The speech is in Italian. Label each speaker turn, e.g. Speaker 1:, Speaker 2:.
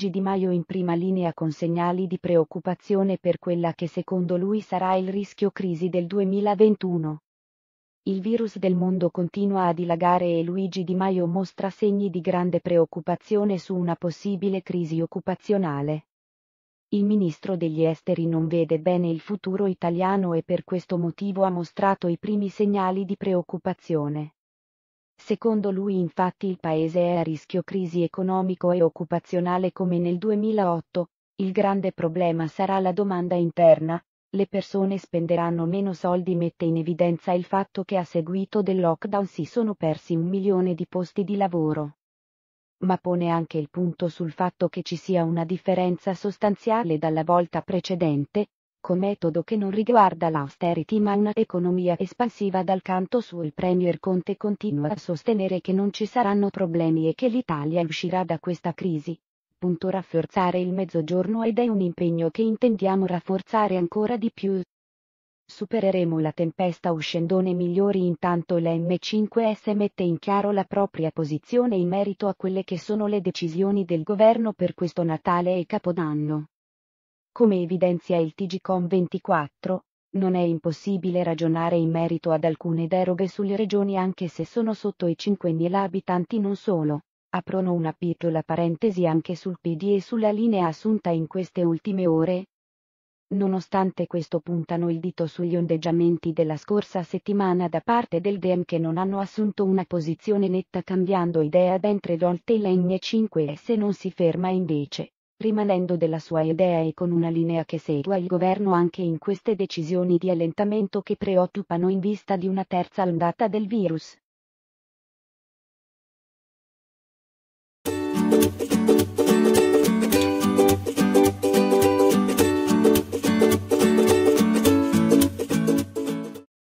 Speaker 1: Luigi Di Maio in prima linea con segnali di preoccupazione per quella che secondo lui sarà il rischio crisi del 2021. Il virus del mondo continua a dilagare e Luigi Di Maio mostra segni di grande preoccupazione su una possibile crisi occupazionale. Il ministro degli esteri non vede bene il futuro italiano e per questo motivo ha mostrato i primi segnali di preoccupazione. Secondo lui infatti il paese è a rischio crisi economico e occupazionale come nel 2008, il grande problema sarà la domanda interna, le persone spenderanno meno soldi mette in evidenza il fatto che a seguito del lockdown si sono persi un milione di posti di lavoro. Ma pone anche il punto sul fatto che ci sia una differenza sostanziale dalla volta precedente, con metodo che non riguarda l'austerity ma un'economia espansiva dal canto suo il Premier Conte continua a sostenere che non ci saranno problemi e che l'Italia uscirà da questa crisi. Punto rafforzare il mezzogiorno ed è un impegno che intendiamo rafforzare ancora di più. Supereremo la tempesta uscendone migliori intanto l'M5S mette in chiaro la propria posizione in merito a quelle che sono le decisioni del governo per questo Natale e Capodanno. Come evidenzia il TGCOM 24, non è impossibile ragionare in merito ad alcune deroghe sulle regioni anche se sono sotto i 5.000 abitanti non solo. Aprono una piccola parentesi anche sul PD e sulla linea assunta in queste ultime ore. Nonostante questo puntano il dito sugli ondeggiamenti della scorsa settimana da parte del DEM che non hanno assunto una posizione netta cambiando idea dentro Doltelegne 5 e se non si ferma invece rimanendo della sua idea e con una linea che segua il governo anche in queste decisioni di allentamento che preoccupano in vista di una terza ondata del virus.